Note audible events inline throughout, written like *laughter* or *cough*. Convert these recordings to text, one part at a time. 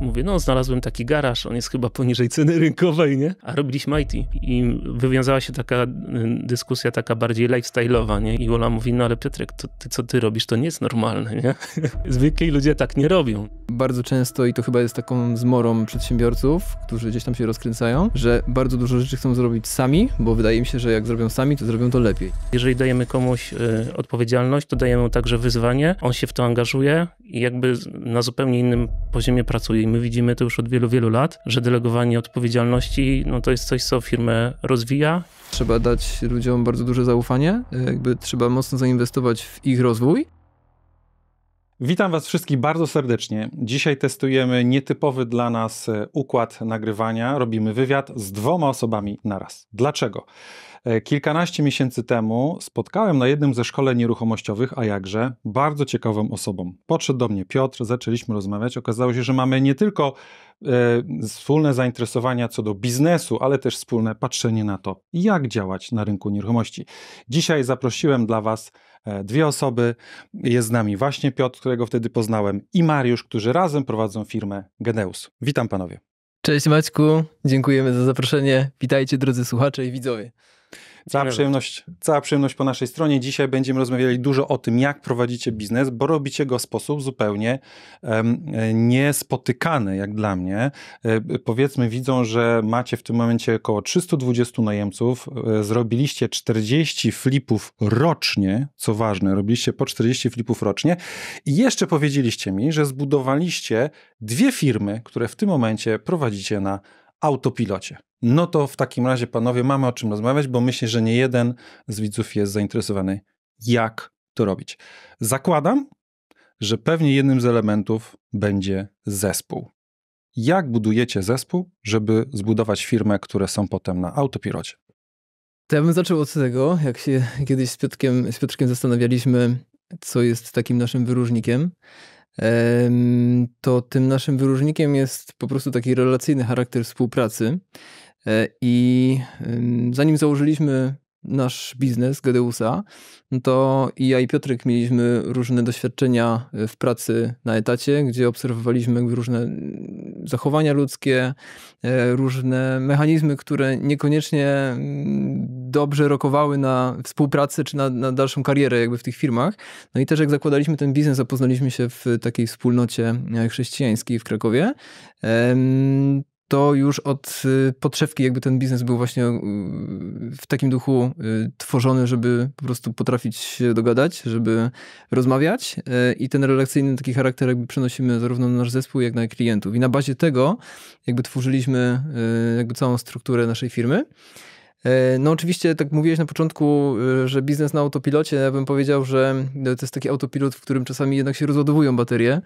Mówię, no znalazłem taki garaż, on jest chyba poniżej ceny rynkowej, nie? A robiliśmy IT. I wywiązała się taka y, dyskusja taka bardziej lifestyle'owa, nie? I Ola mówi, no ale Piotrek, to ty, co ty robisz, to nie jest normalne, nie? *laughs* Zwykli ludzie tak nie robią. Bardzo często, i to chyba jest taką zmorą przedsiębiorców, którzy gdzieś tam się rozkręcają, że bardzo dużo rzeczy chcą zrobić sami, bo wydaje mi się, że jak zrobią sami, to zrobią to lepiej. Jeżeli dajemy komuś y, odpowiedzialność, to dajemy mu także wyzwanie, on się w to angażuje i jakby na zupełnie innym poziomie pracuje my widzimy to już od wielu, wielu lat, że delegowanie odpowiedzialności no to jest coś, co firmę rozwija. Trzeba dać ludziom bardzo duże zaufanie, jakby trzeba mocno zainwestować w ich rozwój, Witam Was wszystkich bardzo serdecznie. Dzisiaj testujemy nietypowy dla nas e, układ nagrywania. Robimy wywiad z dwoma osobami naraz. Dlaczego? E, kilkanaście miesięcy temu spotkałem na jednym ze szkoleń nieruchomościowych, a jakże, bardzo ciekawą osobą. Podszedł do mnie Piotr, zaczęliśmy rozmawiać. Okazało się, że mamy nie tylko e, wspólne zainteresowania co do biznesu, ale też wspólne patrzenie na to, jak działać na rynku nieruchomości. Dzisiaj zaprosiłem dla Was e, dwie osoby. Jest z nami właśnie Piotr, którego wtedy poznałem, i Mariusz, którzy razem prowadzą firmę Gedeus. Witam panowie. Cześć Maćku, dziękujemy za zaproszenie. Witajcie drodzy słuchacze i widzowie. Cała przyjemność, cała przyjemność po naszej stronie. Dzisiaj będziemy rozmawiali dużo o tym, jak prowadzicie biznes, bo robicie go w sposób zupełnie um, niespotykany, jak dla mnie. E, powiedzmy, widzą, że macie w tym momencie około 320 najemców, e, zrobiliście 40 flipów rocznie, co ważne, robiliście po 40 flipów rocznie i jeszcze powiedzieliście mi, że zbudowaliście dwie firmy, które w tym momencie prowadzicie na autopilocie. No to w takim razie, panowie, mamy o czym rozmawiać, bo myślę, że nie jeden z widzów jest zainteresowany, jak to robić. Zakładam, że pewnie jednym z elementów będzie zespół. Jak budujecie zespół, żeby zbudować firmę, które są potem na autopilocie? To ja bym zaczął od tego, jak się kiedyś z Piotrkiem, z Piotrkiem zastanawialiśmy, co jest takim naszym wyróżnikiem, to tym naszym wyróżnikiem jest po prostu taki relacyjny charakter współpracy. E, I zanim założyliśmy nasz biznes Gedeusa, no to i ja i Piotrek mieliśmy różne doświadczenia e, w pracy na etacie, gdzie obserwowaliśmy różne mm, zachowania ludzkie, e, różne mechanizmy, które niekoniecznie mm, dobrze rokowały na współpracę czy na, na dalszą karierę jakby w tych firmach. No i też jak zakładaliśmy ten biznes, zapoznaliśmy się w takiej wspólnocie chrześcijańskiej w Krakowie to już od y, podszewki jakby ten biznes był właśnie y, w takim duchu y, tworzony, żeby po prostu potrafić się dogadać, żeby rozmawiać i ten relacyjny taki charakter jakby przenosimy zarówno na nasz zespół, jak na klientów. I na bazie tego jakby tworzyliśmy jakby całą strukturę naszej firmy. E, no oczywiście, tak mówiłeś na początku, e, że biznes na autopilocie, ja bym powiedział, że e, to jest taki autopilot, w którym czasami jednak się rozładowują baterie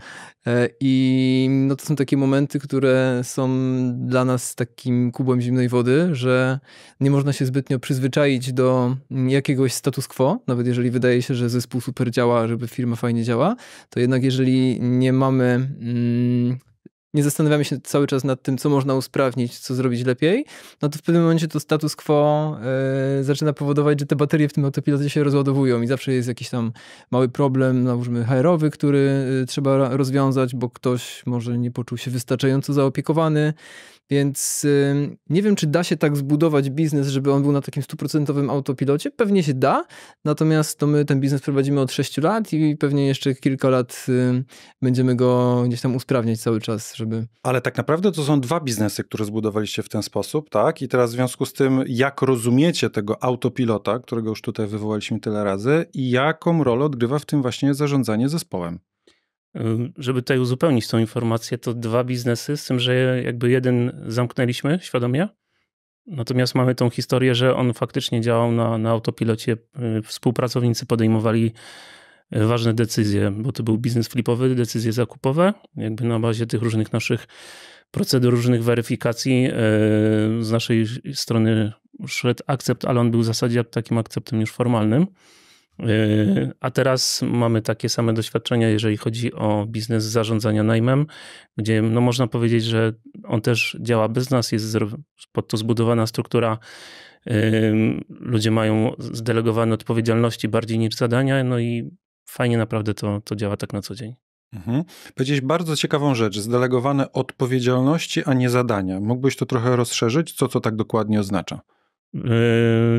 i no to są takie momenty, które są dla nas takim kubłem zimnej wody, że nie można się zbytnio przyzwyczaić do jakiegoś status quo, nawet jeżeli wydaje się, że zespół super działa, żeby firma fajnie działa, to jednak jeżeli nie mamy mm, nie zastanawiamy się cały czas nad tym, co można usprawnić, co zrobić lepiej, no to w pewnym momencie to status quo e, zaczyna powodować, że te baterie w tym autopilocie się rozładowują i zawsze jest jakiś tam mały problem, nałóżmy HR-owy, który e, trzeba rozwiązać, bo ktoś może nie poczuł się wystarczająco zaopiekowany, więc nie wiem, czy da się tak zbudować biznes, żeby on był na takim stuprocentowym autopilocie. Pewnie się da, natomiast to my ten biznes prowadzimy od 6 lat i pewnie jeszcze kilka lat będziemy go gdzieś tam usprawniać cały czas, żeby... Ale tak naprawdę to są dwa biznesy, które zbudowaliście w ten sposób, tak? I teraz w związku z tym, jak rozumiecie tego autopilota, którego już tutaj wywołaliśmy tyle razy i jaką rolę odgrywa w tym właśnie zarządzanie zespołem? Żeby tutaj uzupełnić tą informację, to dwa biznesy, z tym, że jakby jeden zamknęliśmy świadomie, natomiast mamy tą historię, że on faktycznie działał na, na autopilocie. Y, współpracownicy podejmowali y, ważne decyzje, bo to był biznes flipowy, decyzje zakupowe, jakby na bazie tych różnych naszych procedur, różnych weryfikacji. Y, z naszej strony szedł akcept, ale on był w zasadzie takim akceptem już formalnym. Yy, a teraz mamy takie same doświadczenia, jeżeli chodzi o biznes zarządzania najmem, gdzie no można powiedzieć, że on też działa bez nas, jest pod to zbudowana struktura. Ludzie mają zdelegowane odpowiedzialności bardziej niż zadania, no i fajnie naprawdę to, to działa tak na co dzień. Mhm. Powiedziałeś bardzo ciekawą rzecz, zdelegowane odpowiedzialności, a nie zadania. Mógłbyś to trochę rozszerzyć, co to tak dokładnie oznacza? Y,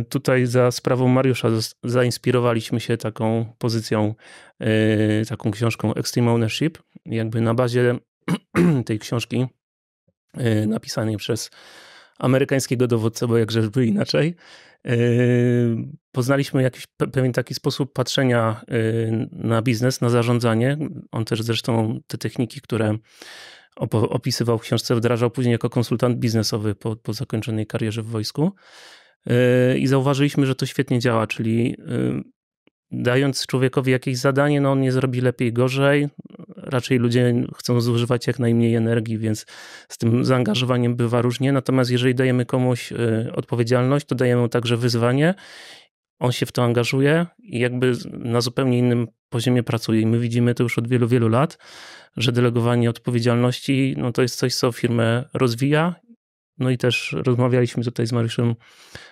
tutaj za sprawą Mariusza zainspirowaliśmy się taką pozycją, y, taką książką Extreme Ownership. Jakby na bazie *clears throat* tej książki y, napisanej przez amerykańskiego dowódcę, bo jak by inaczej, poznaliśmy jakiś pewien taki sposób patrzenia na biznes, na zarządzanie. On też zresztą te techniki, które opisywał w książce, wdrażał później jako konsultant biznesowy po, po zakończonej karierze w wojsku. Yy, i zauważyliśmy, że to świetnie działa, czyli yy, dając człowiekowi jakieś zadanie, no on nie zrobi lepiej, gorzej. Raczej ludzie chcą zużywać jak najmniej energii, więc z tym zaangażowaniem bywa różnie. Natomiast jeżeli dajemy komuś yy, odpowiedzialność, to dajemy mu także wyzwanie. On się w to angażuje i jakby na zupełnie innym poziomie pracuje. I my widzimy to już od wielu, wielu lat, że delegowanie odpowiedzialności no to jest coś, co firmę rozwija no i też rozmawialiśmy tutaj z Mariuszem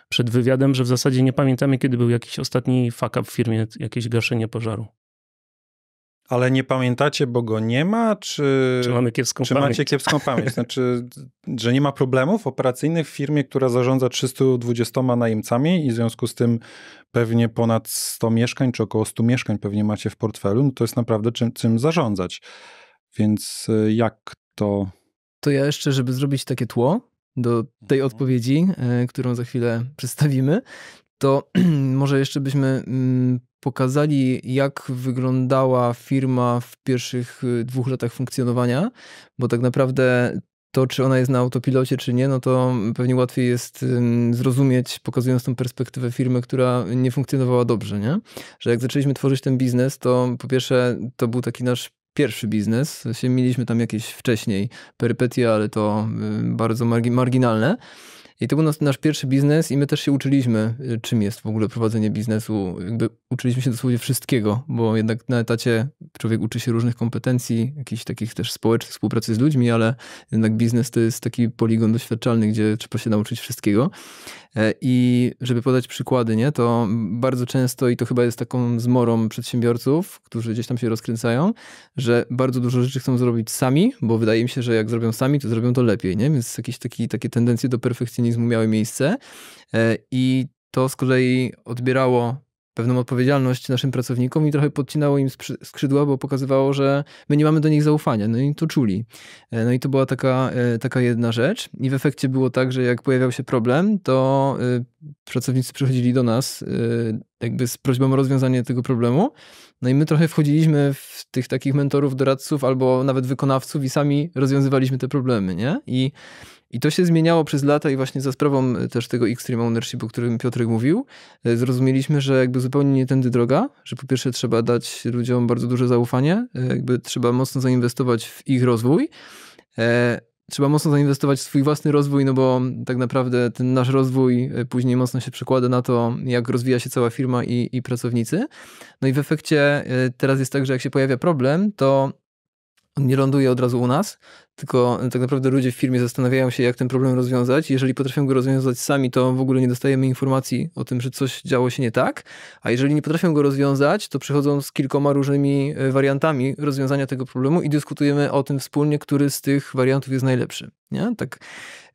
przed wywiadem, że w zasadzie nie pamiętamy, kiedy był jakiś ostatni fuck w firmie, jakieś gaszenie pożaru. Ale nie pamiętacie, bo go nie ma, czy, czy, mamy kiepską czy pamięć? macie kiepską pamięć? *laughs* Znaczy, że nie ma problemów operacyjnych w firmie, która zarządza 320 najemcami i w związku z tym pewnie ponad 100 mieszkań, czy około 100 mieszkań pewnie macie w portfelu, no to jest naprawdę czym, czym zarządzać. Więc y, jak to... To ja jeszcze, żeby zrobić takie tło, do tej mhm. odpowiedzi, e, którą za chwilę przedstawimy, to *clears throat* może jeszcze byśmy mm, pokazali, jak wyglądała firma w pierwszych y, dwóch latach funkcjonowania, bo tak naprawdę to, czy ona jest na autopilocie, czy nie, no to pewnie łatwiej jest zrozumieć, pokazując tą perspektywę firmy, która nie funkcjonowała dobrze, nie? Że jak zaczęliśmy tworzyć ten biznes, to po pierwsze to był taki nasz pierwszy biznes. Się mieliśmy tam jakieś wcześniej perypetie, ale to y, bardzo marginalne. I to był nasz, nasz pierwszy biznes i my też się uczyliśmy, y, czym jest w ogóle prowadzenie biznesu. Jakby uczyliśmy się dosłownie wszystkiego, bo jednak na etacie człowiek uczy się różnych kompetencji, jakichś takich też społecznych, współpracy z ludźmi, ale jednak biznes to jest taki poligon doświadczalny, gdzie trzeba się nauczyć wszystkiego. E, I żeby podać przykłady, nie, to bardzo często, i to chyba jest taką zmorą przedsiębiorców, którzy gdzieś tam się rozkręcają, że bardzo dużo rzeczy chcą zrobić sami, bo wydaje mi się, że jak zrobią sami, to zrobią to lepiej, nie? Więc jakieś taki, takie tendencje do perfekcjonizmu miały miejsce e, i to z kolei odbierało pewną odpowiedzialność naszym pracownikom i trochę podcinało im skrzydła, bo pokazywało, że my nie mamy do nich zaufania. No i to czuli. E, no i to była taka, e, taka jedna rzecz. I w efekcie było tak, że jak pojawiał się problem, to e, pracownicy przychodzili do nas jakby z prośbą o rozwiązanie tego problemu. No i my trochę wchodziliśmy w tych takich mentorów, doradców albo nawet wykonawców i sami rozwiązywaliśmy te problemy, nie? I i to się zmieniało przez lata i właśnie za sprawą e, też tego Extreme Ownership, o którym Piotrek mówił, e, zrozumieliśmy, że jakby zupełnie nie tędy droga, że po pierwsze trzeba dać ludziom bardzo duże zaufanie, e, jakby trzeba mocno zainwestować w ich rozwój, trzeba mocno zainwestować w swój własny rozwój, no bo tak naprawdę ten nasz rozwój później mocno się przekłada na to, jak rozwija się cała firma i, i pracownicy. No i w efekcie teraz jest tak, że jak się pojawia problem, to on nie ląduje od razu u nas, tylko e, tak naprawdę ludzie w firmie zastanawiają się, jak ten problem rozwiązać. Jeżeli potrafią go rozwiązać sami, to w ogóle nie dostajemy informacji o tym, że coś działo się nie tak, a jeżeli nie potrafią go rozwiązać, to przychodzą z kilkoma różnymi e, wariantami rozwiązania tego problemu i dyskutujemy o tym wspólnie, który z tych wariantów jest najlepszy. Nie? Tak.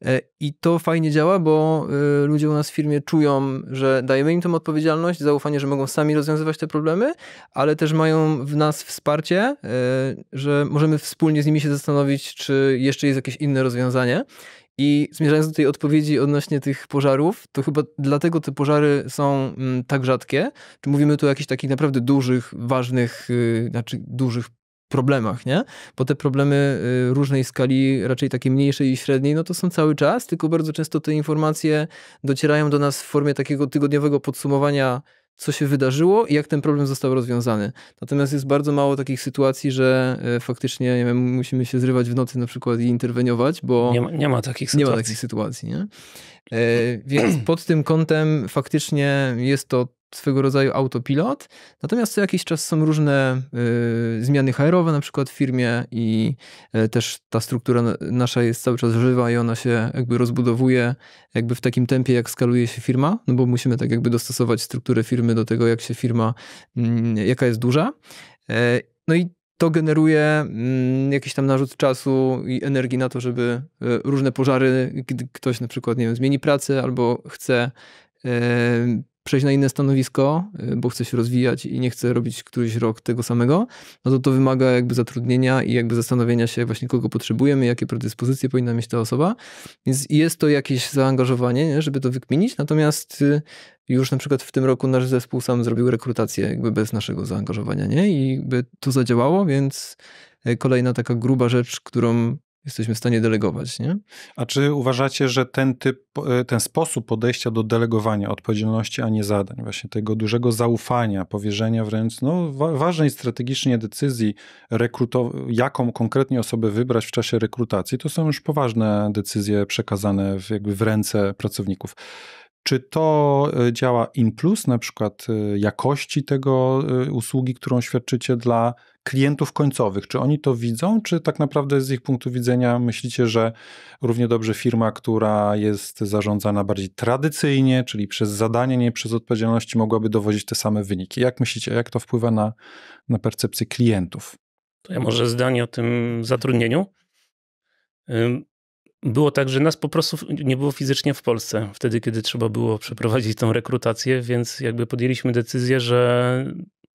E, I to fajnie działa, bo ludzie u nas w firmie czują, że dajemy im tą odpowiedzialność, zaufanie, że mogą sami rozwiązywać te problemy, ale też mają w nas wsparcie, że możemy wspólnie z nimi się zastanowić, czy czy jeszcze jest jakieś inne rozwiązanie. I zmierzając do tej odpowiedzi odnośnie tych pożarów, to chyba dlatego te pożary są mm, tak rzadkie. Czy mówimy tu o jakichś takich naprawdę dużych, ważnych, y, znaczy dużych problemach, nie? Bo te problemy y, różnej skali, raczej takiej mniejszej i średniej, no to są cały czas, tylko bardzo często te informacje docierają do nas w formie takiego tygodniowego podsumowania co się wydarzyło i jak ten problem został rozwiązany. Natomiast jest bardzo mało takich sytuacji, że e, faktycznie nie wiem, musimy się zrywać w nocy na przykład i interweniować, bo nie ma, nie ma takich sytuacji. Nie ma takich sytuacji, nie? E, więc pod tym kątem faktycznie jest to swego rodzaju autopilot, natomiast co jakiś czas są różne y, zmiany HR-owe na przykład w firmie i y, też ta struktura nasza jest cały czas żywa i ona się jakby rozbudowuje jakby w takim tempie, jak skaluje się firma, no bo musimy tak jakby dostosować strukturę firmy do tego, jak się firma, y, jaka jest duża. E, no i to generuje mm, jakiś tam narzut czasu i energii na to, żeby e, różne pożary, gdy ktoś na przykład, nie wiem, zmieni pracę albo chce przejść na inne stanowisko, y, bo chce się rozwijać i nie chce robić któryś rok tego samego, no to to wymaga jakby zatrudnienia i jakby zastanowienia się właśnie kogo potrzebujemy, jakie predyspozycje powinna mieć ta osoba. Więc jest to jakieś zaangażowanie, nie, żeby to wykminić, natomiast y, już na przykład w tym roku nasz zespół sam zrobił rekrutację jakby bez naszego zaangażowania, nie? I by to zadziałało, więc y, kolejna taka gruba rzecz, którą jesteśmy w stanie delegować. Nie? A czy uważacie, że ten typ, e, ten sposób podejścia do delegowania odpowiedzialności, a nie zadań, właśnie tego dużego zaufania, powierzenia wręcz no, wa ważnej strategicznie decyzji, jaką konkretnie osobę wybrać w czasie rekrutacji, to są już poważne decyzje przekazane w, jakby w ręce pracowników. Czy to e, działa in plus, na przykład e, jakości tego usługi, którą świadczycie dla klientów końcowych. Czy oni to widzą, czy tak naprawdę z ich punktu widzenia myślicie, że równie dobrze firma, która jest zarządzana bardziej tradycyjnie, czyli przez zadanie, nie przez odpowiedzialności, mogłaby dowodzić te same wyniki? Jak myślicie, jak to wpływa na, na percepcję klientów? To ja może zdanie o tym zatrudnieniu. Było tak, że nas po prostu nie było fizycznie w Polsce wtedy, kiedy trzeba było przeprowadzić tą rekrutację, więc jakby podjęliśmy decyzję, że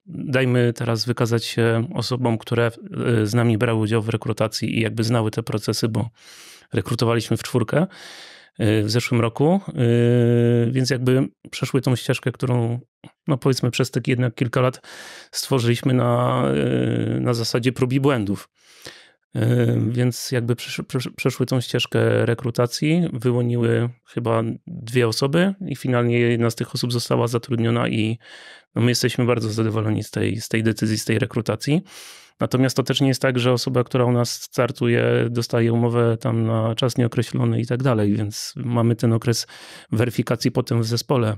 Dajmy teraz wykazać się osobom, które y, z nami brały udział w rekrutacji i jakby znały te procesy, bo rekrutowaliśmy w czwórkę y, w zeszłym roku, y, więc jakby przeszły tą ścieżkę, którą no powiedzmy przez tych jednak kilka lat stworzyliśmy na, na zasadzie prób i błędów. Yy, więc jakby przeszły tą ścieżkę rekrutacji, wyłoniły chyba dwie osoby i finalnie jedna z tych osób została zatrudniona i no, my jesteśmy bardzo zadowoleni z tej, z tej decyzji, z tej rekrutacji. Natomiast to też nie jest tak, że osoba, która u nas startuje, dostaje umowę tam na czas nieokreślony i tak dalej, więc mamy ten okres weryfikacji potem w zespole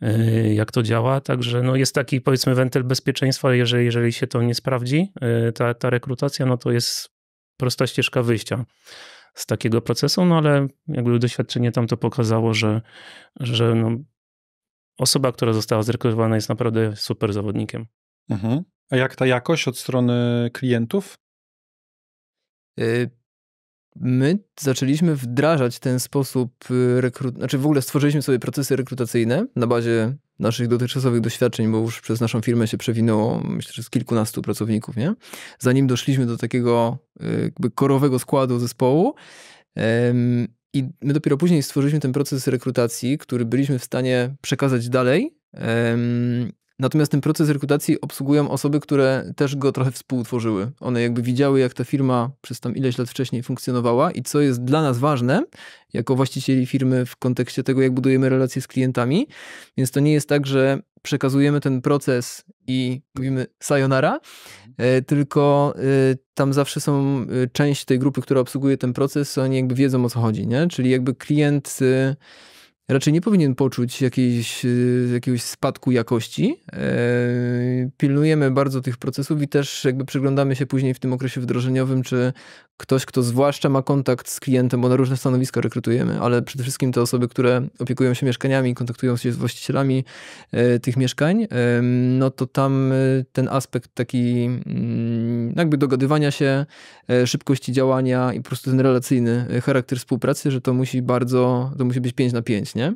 yy, jak to działa. Także no jest taki powiedzmy wentyl bezpieczeństwa, jeżeli, jeżeli się to nie sprawdzi, yy, ta, ta rekrutacja, no to jest prosta ścieżka wyjścia z takiego procesu, no ale jakby doświadczenie tam to pokazało, że, że no, osoba, która została zrekrutowana jest naprawdę super zawodnikiem. Mhm. A jak ta jakość od strony klientów? Y, my zaczęliśmy wdrażać ten sposób y, rekrutacji, znaczy w ogóle stworzyliśmy sobie procesy rekrutacyjne na bazie naszych dotychczasowych doświadczeń, bo już przez naszą firmę się przewinęło, myślę, że z kilkunastu pracowników, nie? Zanim doszliśmy do takiego y, jakby korowego składu zespołu, i my dopiero później stworzyliśmy ten proces rekrutacji, który byliśmy w stanie przekazać dalej Natomiast ten proces rekrutacji obsługują osoby, które też go trochę współtworzyły. One jakby widziały, jak ta firma przez tam ileś lat wcześniej funkcjonowała i co jest dla nas ważne, jako właścicieli firmy w kontekście tego, jak budujemy relacje z klientami. Więc to nie jest tak, że przekazujemy ten proces i mówimy sayonara, e, tylko e, tam zawsze są e, część tej grupy, która obsługuje ten proces, oni jakby wiedzą o co chodzi, nie? Czyli jakby klient raczej nie powinien poczuć jakiejś, y, jakiegoś spadku jakości. E, pilnujemy bardzo tych procesów i też jakby przyglądamy się później w tym okresie wdrożeniowym, czy ktoś, kto zwłaszcza ma kontakt z klientem, bo na różne stanowiska rekrutujemy, ale przede wszystkim te osoby, które opiekują się mieszkaniami, kontaktują się z właścicielami e, tych mieszkań, e, no to tam ten aspekt taki mm, jakby dogadywania się, e, szybkości działania i po prostu ten relacyjny e, charakter współpracy, że to musi bardzo, to musi być 5 na 5, nie?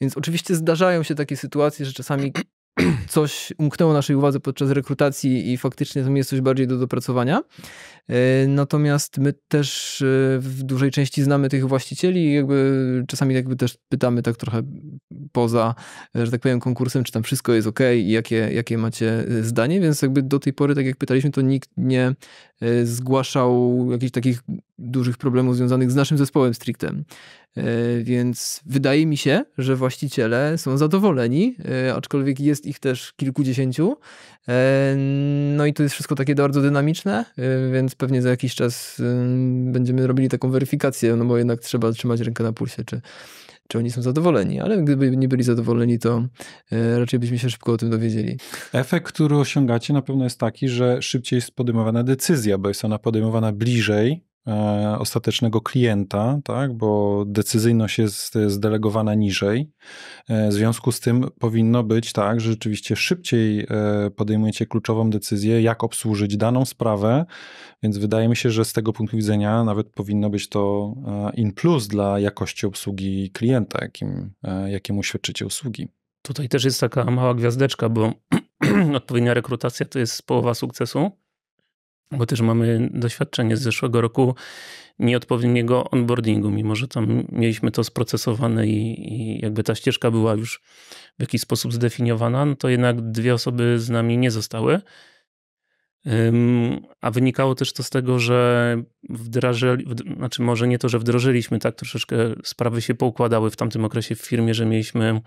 Więc oczywiście zdarzają się takie sytuacje, że czasami *clears throat* coś umknęło naszej uwadze podczas rekrutacji i faktycznie tam jest coś bardziej do dopracowania. E, natomiast my też e, w dużej części znamy tych właścicieli i jakby czasami jakby też pytamy tak trochę poza, e, że tak powiem, konkursem, czy tam wszystko jest ok i jakie, jakie macie zdanie, więc jakby do tej pory, tak jak pytaliśmy, to nikt nie zgłaszał jakichś takich dużych problemów związanych z naszym zespołem strictem. E, więc wydaje mi się, że właściciele są zadowoleni, e, aczkolwiek jest ich też kilkudziesięciu. E, no i to jest wszystko takie bardzo dynamiczne, więc pewnie za jakiś czas będziemy robili taką weryfikację, no bo jednak trzeba trzymać rękę na pulsie, czy, czy oni są zadowoleni, ale gdyby nie byli zadowoleni, to raczej byśmy się szybko o tym dowiedzieli. Efekt, który osiągacie na pewno jest taki, że szybciej jest podejmowana decyzja, bo jest ona podejmowana bliżej E, ostatecznego klienta, tak? bo decyzyjność jest zdelegowana niżej. E, w związku z tym powinno być tak, że rzeczywiście szybciej e, podejmujecie kluczową decyzję, jak obsłużyć daną sprawę, więc wydaje mi się, że z tego punktu widzenia nawet powinno być to in plus dla jakości obsługi klienta, jakim, jakiemu świadczycie usługi. Tutaj też jest taka mała gwiazdeczka, bo *clears throat* odpowiednia rekrutacja to jest połowa sukcesu bo też mamy doświadczenie z zeszłego roku nieodpowiedniego onboardingu, mimo że tam mieliśmy to sprocesowane i, i, jakby ta ścieżka była już w jakiś sposób zdefiniowana, no to jednak dwie osoby z nami nie zostały. A wynikało też to z tego, że wdrażali, znaczy może nie to, że wdrożyliśmy, tak troszeczkę sprawy się poukładały w tamtym okresie w firmie, że mieliśmy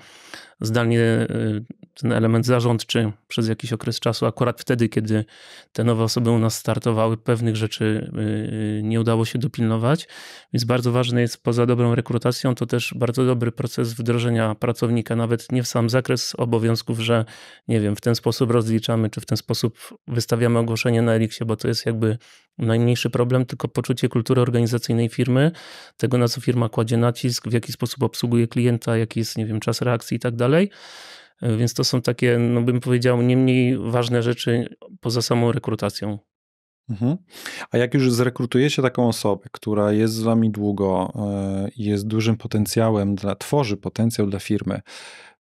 zdalnie y, ten element zarządczy przez jakiś okres czasu, akurat wtedy, kiedy te nowe osoby u nas startowały, pewnych rzeczy y, y, nie udało się dopilnować. Więc bardzo ważne jest poza dobrą rekrutacją, to też bardzo dobry proces wdrożenia pracownika, nawet nie w sam zakres obowiązków, że nie wiem, w ten sposób rozliczamy, czy w ten sposób wystawiamy ogłoszenie na Eliksie, bo to jest jakby najmniejszy problem, tylko poczucie kultury organizacyjnej firmy, tego na co firma kładzie nacisk, w jaki sposób obsługuje klienta, jaki jest, nie wiem, czas reakcji i tak dalej. E, więc to są takie, no bym powiedział, nie mniej ważne rzeczy poza samą rekrutacją. Mhm. A jak już zrekrutujecie taką osobę, która jest z wami długo e, i jest dużym potencjałem, dla, tworzy potencjał dla firmy,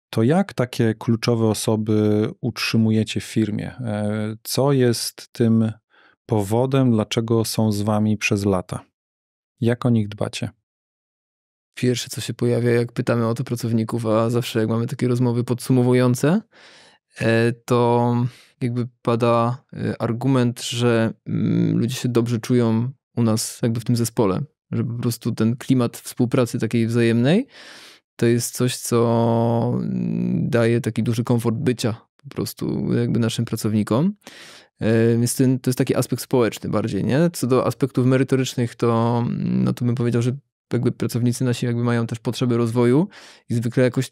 to jak takie kluczowe osoby utrzymujecie w firmie? E, co jest tym powodem, dlaczego są z wami przez lata? Jak o nich dbacie? pierwsze, co się pojawia, jak pytamy o to pracowników, a zawsze jak mamy takie rozmowy podsumowujące, e, to jakby pada e, argument, że mm, ludzie się dobrze czują u nas, jakby w tym zespole, że po prostu ten klimat współpracy takiej wzajemnej to jest coś, co mm, daje taki duży komfort bycia po prostu jakby naszym pracownikom. E, więc to jest taki aspekt społeczny bardziej, nie? Co do aspektów merytorycznych, to, mm, no to bym powiedział, że jakby pracownicy nasi jakby mają też potrzeby rozwoju i zwykle jakoś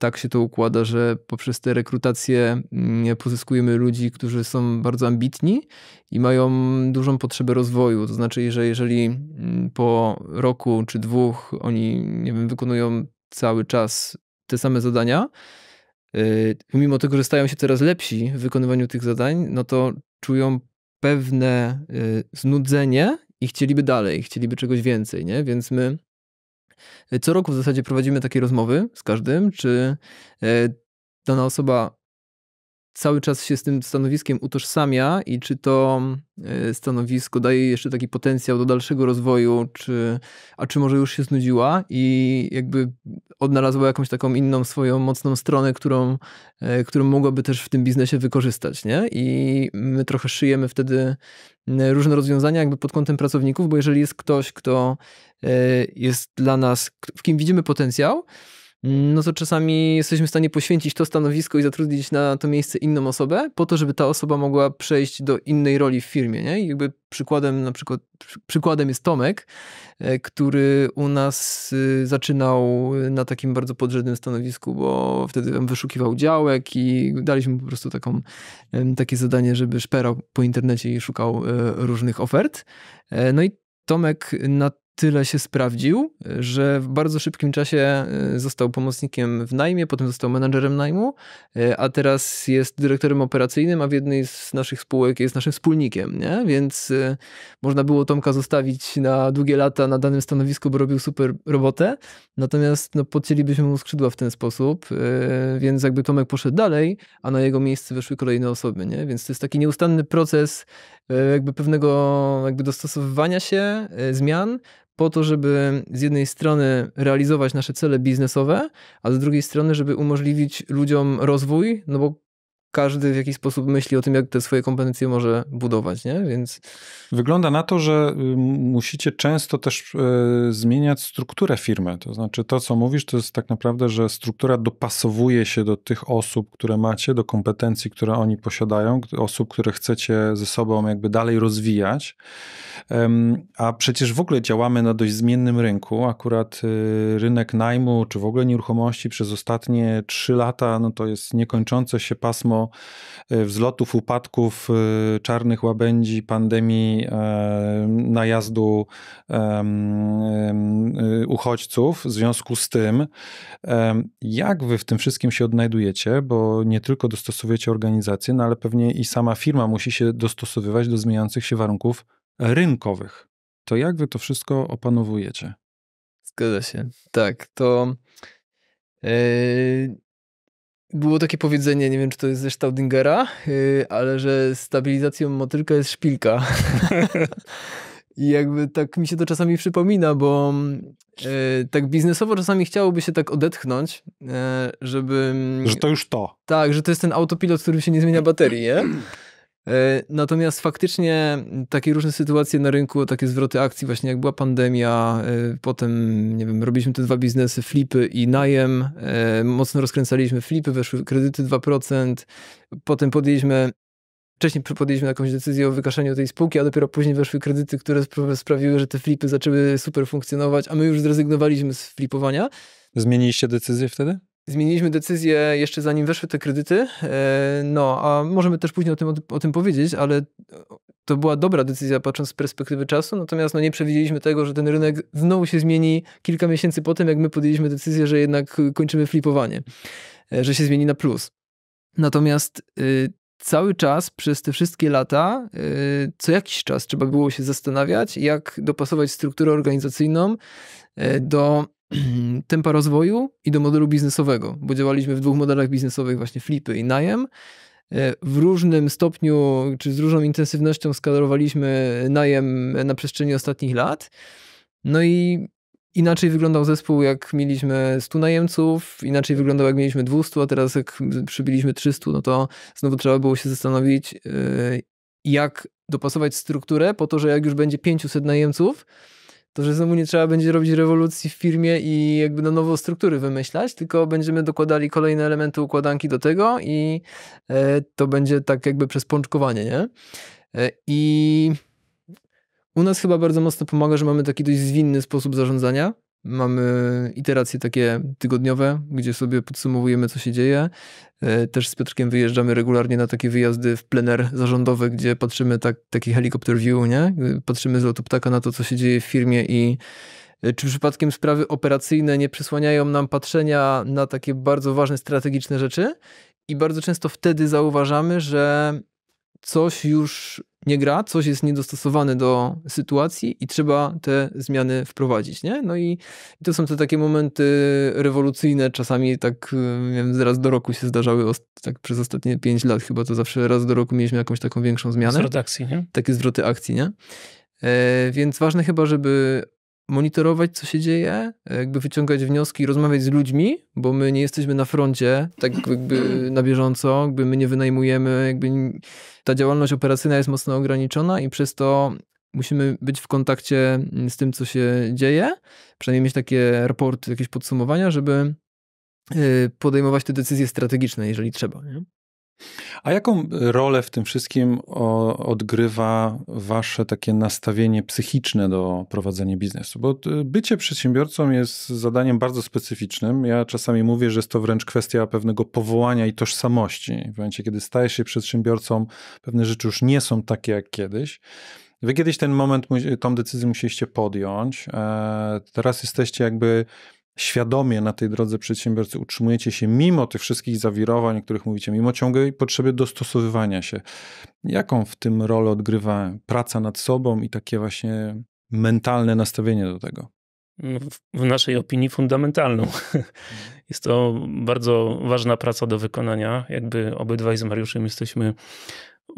tak się to układa, że poprzez te rekrutacje mm, pozyskujemy ludzi, którzy są bardzo ambitni i mają dużą potrzebę rozwoju. To znaczy, że jeżeli mm, po roku czy dwóch oni, nie wiem, wykonują cały czas te same zadania, y, mimo tego, że stają się coraz lepsi w wykonywaniu tych zadań, no to czują pewne y, znudzenie i chcieliby dalej, chcieliby czegoś więcej, nie? Więc my e, co roku w zasadzie prowadzimy takie rozmowy z każdym, czy e, dana osoba cały czas się z tym stanowiskiem utożsamia i czy to e, stanowisko daje jeszcze taki potencjał do dalszego rozwoju, czy, a czy może już się znudziła i jakby odnalazła jakąś taką inną swoją mocną stronę, którą, e, którą mogłaby też w tym biznesie wykorzystać, nie? I my trochę szyjemy wtedy różne rozwiązania jakby pod kątem pracowników, bo jeżeli jest ktoś, kto e, jest dla nas, w kim widzimy potencjał, Mm, no to czasami jesteśmy w stanie poświęcić to stanowisko i zatrudnić na to miejsce inną osobę, po to, żeby ta osoba mogła przejść do innej roli w firmie. Nie? I jakby przykładem na przykład, przykładem jest Tomek, e, który u nas y, zaczynał y, na takim bardzo podrzędnym stanowisku, bo wtedy wyszukiwał działek i daliśmy mu po prostu taką, takie zadanie, żeby szperał po internecie i szukał e, różnych ofert. E, no i Tomek na tyle się sprawdził, że w bardzo szybkim czasie e, został pomocnikiem w najmie, potem został menadżerem najmu, e, a teraz jest dyrektorem operacyjnym, a w jednej z naszych spółek jest naszym wspólnikiem, nie? więc e, można było Tomka zostawić na długie lata na danym stanowisku, bo robił super robotę, natomiast no, podcielibyśmy mu skrzydła w ten sposób, więc jakby Tomek poszedł dalej, a na jego miejsce weszły kolejne osoby, nie? więc to jest taki nieustanny proces jakby pewnego jakby dostosowywania się, zmian, po to, żeby z jednej strony realizować nasze cele biznesowe, a z drugiej strony, żeby umożliwić ludziom rozwój, no bo każdy w jakiś sposób myśli o tym, jak te swoje kompetencje może budować, nie? Więc... Wygląda na to, że musicie często też e, zmieniać strukturę firmy. To znaczy to, co mówisz, to jest tak naprawdę, że struktura dopasowuje się do tych osób, które macie, do kompetencji, które oni posiadają, osób, które chcecie ze sobą jakby dalej rozwijać. A przecież w ogóle działamy na dość zmiennym rynku. Akurat y, rynek najmu, czy w ogóle nieruchomości przez ostatnie trzy lata, no to jest niekończące się pasmo E, wzlotów, upadków, e, czarnych łabędzi, pandemii, e, najazdu uchodźców. W związku z tym, jak wy w tym wszystkim się odnajdujecie, bo nie tylko dostosowujecie organizację, no ale pewnie i sama firma musi się dostosowywać do zmieniających się warunków rynkowych. To jak wy to wszystko opanowujecie? Zgadza się. Tak, to było takie powiedzenie, nie wiem czy to jest ze Staudingera, y, ale że stabilizacją motylka jest szpilka. *laughs* I jakby tak mi się to czasami przypomina, bo y, tak biznesowo czasami chciałoby się tak odetchnąć, y, żeby... Że to już to. Tak, że to jest ten autopilot, który się nie zmienia baterii, nie? E, natomiast faktycznie takie różne sytuacje na rynku, takie zwroty akcji, właśnie jak była pandemia, e, potem, nie wiem, robiliśmy te dwa biznesy, flipy i najem, e, mocno rozkręcaliśmy flipy, weszły kredyty 2%, potem podjęliśmy wcześniej podjęliśmy jakąś decyzję o wykaszeniu tej spółki, a dopiero później weszły kredyty, które sprawiły, że te flipy zaczęły super funkcjonować, a my już zrezygnowaliśmy z flipowania. Zmieniliście decyzję wtedy? zmieniliśmy decyzję jeszcze zanim weszły te kredyty. E, no, a możemy też później o tym, o tym powiedzieć, ale to była dobra decyzja patrząc z perspektywy czasu, natomiast no, nie przewidzieliśmy tego, że ten rynek znowu się zmieni kilka miesięcy po tym, jak my podjęliśmy decyzję, że jednak kończymy flipowanie, e, że się zmieni na plus. Natomiast e, cały czas przez te wszystkie lata, co jakiś czas trzeba było się zastanawiać, jak dopasować strukturę organizacyjną do *clears throat* tempa rozwoju i do modelu biznesowego, bo działaliśmy w dwóch modelach biznesowych, właśnie flipy i najem. E, w różnym stopniu, czy z różną intensywnością skalowaliśmy najem na przestrzeni ostatnich lat. No i inaczej wyglądał zespół, jak mieliśmy 100 najemców, inaczej wyglądał, jak mieliśmy 200, a teraz jak przybiliśmy 300, no to znowu trzeba było się zastanowić, e, jak dopasować strukturę po to, że jak już będzie 500 najemców, to że znowu nie trzeba będzie robić rewolucji w firmie i jakby na nowo struktury wymyślać, tylko będziemy dokładali kolejne elementy układanki do tego i e, to będzie tak jakby przez pączkowanie, nie? E, I u nas chyba bardzo mocno pomaga, że mamy taki dość zwinny sposób zarządzania, Mamy iteracje takie tygodniowe, gdzie sobie podsumowujemy, co się dzieje. E, też z Piotrkiem wyjeżdżamy regularnie na takie wyjazdy w plener zarządowy, gdzie patrzymy tak, taki helikopter view, nie? Patrzymy z lotu ptaka na to, co się dzieje w firmie i e, czy przypadkiem sprawy operacyjne nie przysłaniają nam patrzenia na takie bardzo ważne strategiczne rzeczy? I bardzo często wtedy zauważamy, że coś już nie gra, coś jest niedostosowane do sytuacji i trzeba te zmiany wprowadzić, nie? No i, i to są te takie momenty rewolucyjne, czasami tak, y, wiem, raz do roku się zdarzały, tak przez ostatnie 5 lat chyba to zawsze raz do roku mieliśmy jakąś taką większą zmianę. Zwrot akcji, nie? Takie zwroty akcji, nie? E, więc ważne chyba, żeby monitorować, co się dzieje, jakby wyciągać wnioski, rozmawiać z ludźmi, bo my nie jesteśmy na froncie, tak jakby na bieżąco, jakby my nie wynajmujemy, jakby ta działalność operacyjna jest mocno ograniczona i przez to musimy być w kontakcie mm, z tym, co się dzieje, przynajmniej mieć takie raporty, jakieś podsumowania, żeby y, podejmować te decyzje strategiczne, jeżeli trzeba. Nie? A jaką rolę w tym wszystkim odgrywa wasze takie nastawienie psychiczne do prowadzenia biznesu? Bo bycie przedsiębiorcą jest zadaniem bardzo specyficznym. Ja czasami mówię, że jest to wręcz kwestia pewnego powołania i tożsamości. W momencie, kiedy stajesz się przedsiębiorcą, pewne rzeczy już nie są takie jak kiedyś. Wy kiedyś ten moment, tą decyzję musieliście podjąć. E, teraz jesteście jakby świadomie na tej drodze przedsiębiorcy utrzymujecie się mimo tych wszystkich zawirowań, o których mówicie, mimo ciągłej potrzeby dostosowywania się. Jaką w tym rolę odgrywa praca nad sobą i takie właśnie mentalne nastawienie do tego? W naszej opinii fundamentalną. Mhm. *laughs* Jest to bardzo ważna praca do wykonania. Jakby obydwaj z Mariuszem jesteśmy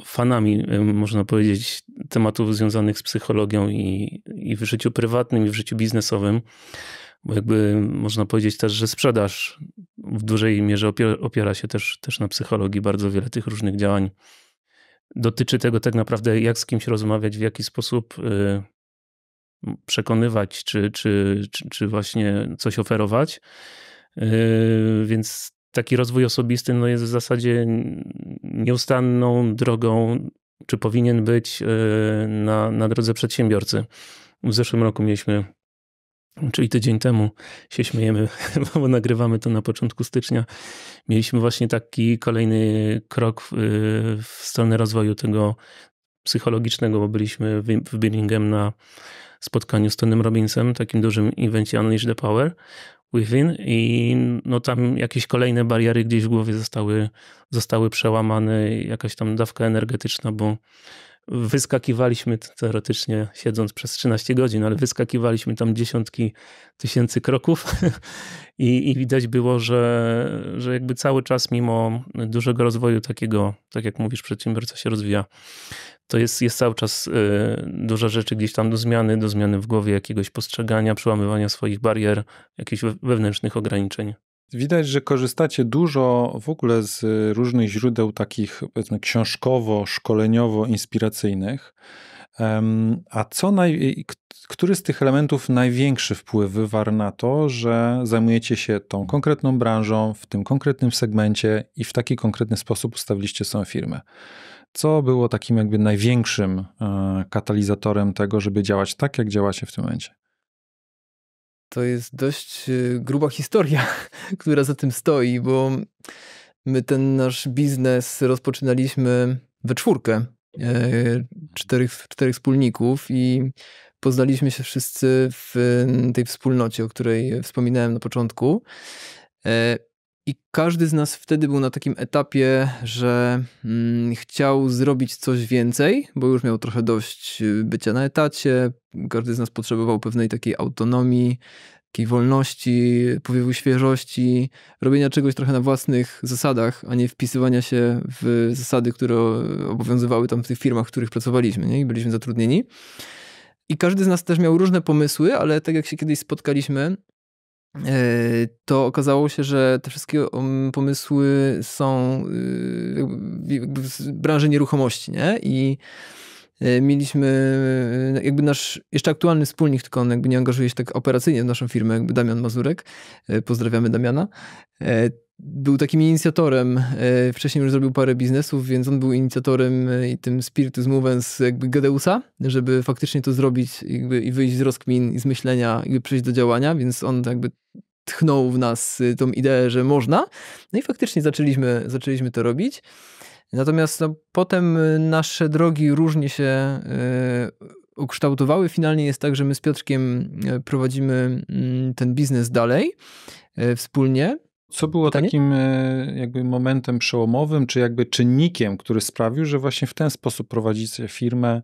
fanami, można powiedzieć, tematów związanych z psychologią i, i w życiu prywatnym, i w życiu biznesowym bo jakby można powiedzieć też, że sprzedaż w dużej mierze opiera się też, też na psychologii. Bardzo wiele tych różnych działań dotyczy tego tak naprawdę, jak z kimś rozmawiać, w jaki sposób y, przekonywać, czy, czy, czy, czy właśnie coś oferować. Y, więc taki rozwój osobisty no jest w zasadzie nieustanną drogą, czy powinien być y, na, na drodze przedsiębiorcy. W zeszłym roku mieliśmy czyli tydzień temu się śmiejemy, *laughs* bo nagrywamy to na początku stycznia, mieliśmy właśnie taki kolejny krok w, w stronę rozwoju tego psychologicznego, bo byliśmy w, w Birmingham na spotkaniu z Tonym Robinsem, takim dużym inwencie Unleash the Power Within i no tam jakieś kolejne bariery gdzieś w głowie zostały, zostały przełamane, jakaś tam dawka energetyczna, bo wyskakiwaliśmy teoretycznie siedząc przez 13 godzin, ale wyskakiwaliśmy tam dziesiątki tysięcy kroków *laughs* i, i widać było, że, że jakby cały czas mimo dużego rozwoju takiego, tak jak mówisz, przedsiębiorca się rozwija, to jest, jest cały czas y, dużo rzeczy gdzieś tam do zmiany, do zmiany w głowie, jakiegoś postrzegania, przełamywania swoich barier, jakichś wewnętrznych ograniczeń. Widać, że korzystacie dużo w ogóle z y, różnych źródeł takich powiedzmy książkowo, szkoleniowo, inspiracyjnych. A co naj, który z tych elementów największy wpływ wywarł na to, że zajmujecie się tą konkretną branżą, w tym konkretnym segmencie i w taki konkretny sposób ustawiliście swoją firmę? Co było takim jakby największym e, katalizatorem tego, żeby działać tak, jak działacie w tym momencie? to jest dość y, gruba historia, *laughs* która za tym stoi, bo my ten nasz biznes rozpoczynaliśmy we czwórkę, e, czterech, czterech wspólników i poznaliśmy się wszyscy w y, tej wspólnocie, o której wspominałem na początku. E, i każdy z nas wtedy był na takim etapie, że mm, chciał zrobić coś więcej, bo już miał trochę dość y, bycia na etacie. Każdy z nas potrzebował pewnej takiej autonomii, takiej wolności, powiewu świeżości, robienia czegoś trochę na własnych zasadach, a nie wpisywania się w zasady, które obowiązywały tam w tych firmach, w których pracowaliśmy nie? i byliśmy zatrudnieni. I każdy z nas też miał różne pomysły, ale tak jak się kiedyś spotkaliśmy, Yy, to okazało się, że te wszystkie um, pomysły są yy, jakby z branży nieruchomości, nie? I yy, mieliśmy jakby nasz jeszcze aktualny wspólnik, tylko on jakby nie angażuje się tak operacyjnie w naszą firmę, jakby Damian Mazurek. Pozdrawiamy Damiana był takim inicjatorem. E, wcześniej już zrobił parę biznesów, więc on był inicjatorem e, i tym spiritus movens jakby Gadeusa, żeby faktycznie to zrobić i wyjść z rozkmin i z myślenia, i przejść do działania, więc on jakby tchnął w nas e, tą ideę, że można. No i faktycznie zaczęliśmy, zaczęliśmy to robić. Natomiast no, potem nasze drogi różnie się ukształtowały. Finalnie jest tak, że my z Piotrkiem prowadzimy mm, ten biznes dalej wspólnie co było Pytanie? takim e, jakby momentem przełomowym, czy jakby czynnikiem, który sprawił, że właśnie w ten sposób prowadzicie firmę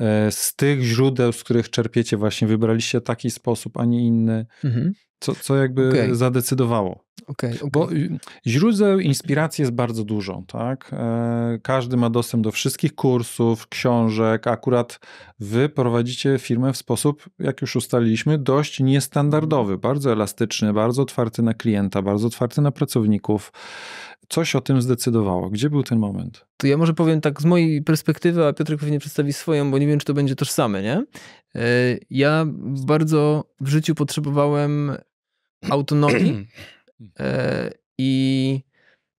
e, z tych źródeł, z których czerpiecie, właśnie wybraliście taki sposób, a nie inny? Mhm. Co, co jakby okay. zadecydowało. Okay, okay. Bo y, źródeł inspiracji jest bardzo dużo, tak? E, każdy ma dostęp do wszystkich kursów, książek. Akurat wy prowadzicie firmę w sposób, jak już ustaliliśmy, dość niestandardowy, bardzo elastyczny, bardzo otwarty na klienta, bardzo otwarty na pracowników. Coś o tym zdecydowało. Gdzie był ten moment? To ja może powiem tak z mojej perspektywy, a Piotrek pewnie przedstawi swoją, bo nie wiem, czy to będzie tożsame, nie? E, ja bardzo w życiu potrzebowałem autonomii *clears throat* e, i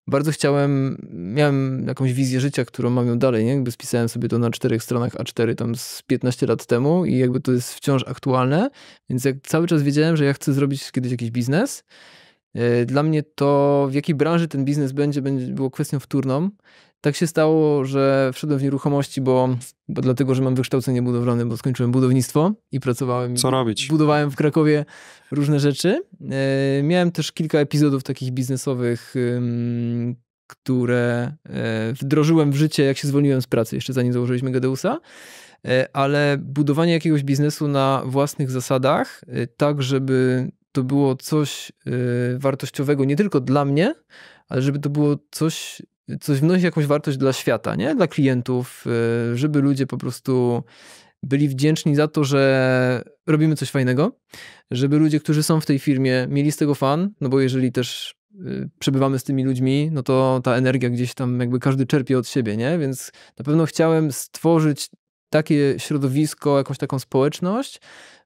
bardzo chciałem, miałem jakąś wizję życia, którą mam ją dalej, nie? Jakby spisałem sobie to na czterech stronach A4 tam z 15 lat temu i jakby to jest wciąż aktualne, więc jak cały czas wiedziałem, że ja chcę zrobić kiedyś jakiś biznes, E, dla mnie to, w jakiej branży ten biznes będzie, będzie było kwestią wtórną. Tak się stało, że wszedłem w nieruchomości, bo, bo dlatego, że mam wykształcenie budowlane, bo skończyłem budownictwo i pracowałem. Co i robić? Budowałem w Krakowie różne rzeczy. E, miałem też kilka epizodów takich biznesowych, które e, wdrożyłem w życie, jak się zwolniłem z pracy, jeszcze zanim założyliśmy Gadeusa ale budowanie jakiegoś biznesu na własnych zasadach, tak żeby to było coś y, wartościowego nie tylko dla mnie, ale żeby to było coś, coś wnosi jakąś wartość dla świata, nie? dla klientów, y, żeby ludzie po prostu byli wdzięczni za to, że robimy coś fajnego, żeby ludzie, którzy są w tej firmie, mieli z tego fan, no bo jeżeli też y, przebywamy z tymi ludźmi, no to ta energia gdzieś tam jakby każdy czerpie od siebie, nie? Więc na pewno chciałem stworzyć takie środowisko, jakąś taką społeczność,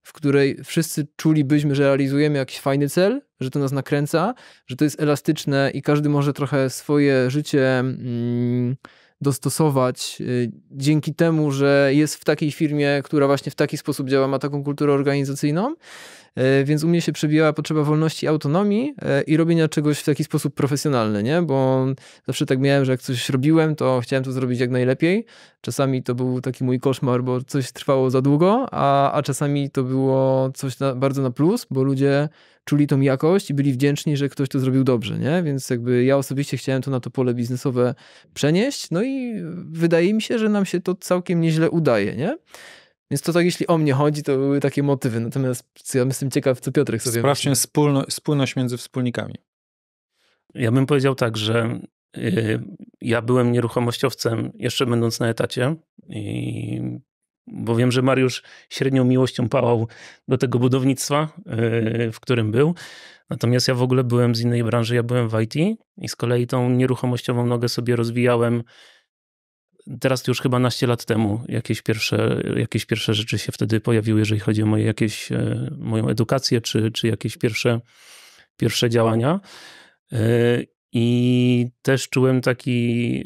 w której wszyscy czulibyśmy, że realizujemy jakiś fajny cel, że to nas nakręca, że to jest elastyczne i każdy może trochę swoje życie mm, dostosować y, dzięki temu, że jest w takiej firmie, która właśnie w taki sposób działa, ma taką kulturę organizacyjną, E, więc u mnie się przebijała potrzeba wolności, autonomii e, i robienia czegoś w taki sposób profesjonalny, nie? Bo zawsze tak miałem, że jak coś robiłem, to chciałem to zrobić jak najlepiej. Czasami to był taki mój koszmar, bo coś trwało za długo, a, a czasami to było coś na, bardzo na plus, bo ludzie czuli tą jakość i byli wdzięczni, że ktoś to zrobił dobrze, nie? Więc jakby ja osobiście chciałem to na to pole biznesowe przenieść, no i wydaje mi się, że nam się to całkiem nieźle udaje, nie? Więc to tak, jeśli o mnie chodzi, to były takie motywy. Natomiast ja jestem ciekaw, co Piotrek sobie Sprawdźmy myśli. Spólno, spójność między wspólnikami. Ja bym powiedział tak, że yy, ja byłem nieruchomościowcem jeszcze będąc na etacie i bo wiem, że Mariusz średnią miłością pałał do tego budownictwa, y, w którym był. Natomiast ja w ogóle byłem z innej branży, ja byłem w IT i z kolei tą nieruchomościową nogę sobie rozwijałem teraz już chyba naście lat temu jakieś pierwsze, jakieś pierwsze rzeczy się wtedy pojawiły, jeżeli chodzi o moje jakieś, e, moją edukację, czy, czy jakieś pierwsze, pierwsze działania. E, I też czułem taki,